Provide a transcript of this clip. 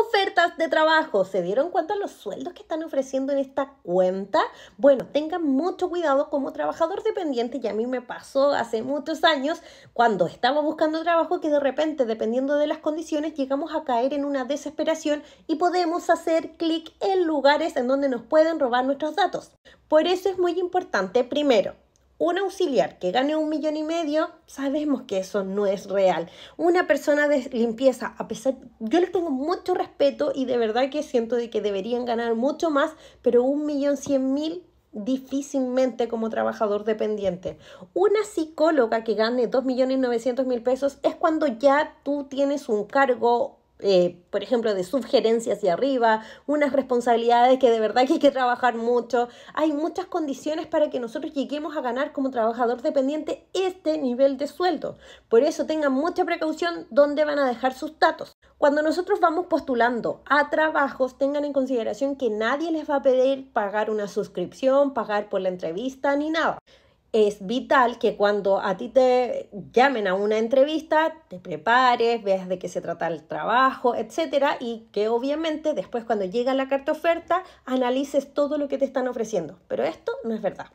Ofertas de trabajo. ¿Se dieron cuenta los sueldos que están ofreciendo en esta cuenta? Bueno, tengan mucho cuidado como trabajador dependiente. Y a mí me pasó hace muchos años cuando estaba buscando trabajo que de repente, dependiendo de las condiciones, llegamos a caer en una desesperación y podemos hacer clic en lugares en donde nos pueden robar nuestros datos. Por eso es muy importante, primero, un auxiliar que gane un millón y medio, sabemos que eso no es real. Una persona de limpieza, a pesar, yo le tengo mucho respeto y de verdad que siento de que deberían ganar mucho más, pero un millón cien mil difícilmente como trabajador dependiente. Una psicóloga que gane millones mil pesos es cuando ya tú tienes un cargo eh, por ejemplo, de sugerencias hacia arriba, unas responsabilidades que de verdad que hay que trabajar mucho. Hay muchas condiciones para que nosotros lleguemos a ganar como trabajador dependiente este nivel de sueldo. Por eso tengan mucha precaución dónde van a dejar sus datos. Cuando nosotros vamos postulando a trabajos, tengan en consideración que nadie les va a pedir pagar una suscripción, pagar por la entrevista ni nada es vital que cuando a ti te llamen a una entrevista, te prepares, veas de qué se trata el trabajo, etcétera, y que obviamente después cuando llega la carta oferta, analices todo lo que te están ofreciendo. Pero esto no es verdad.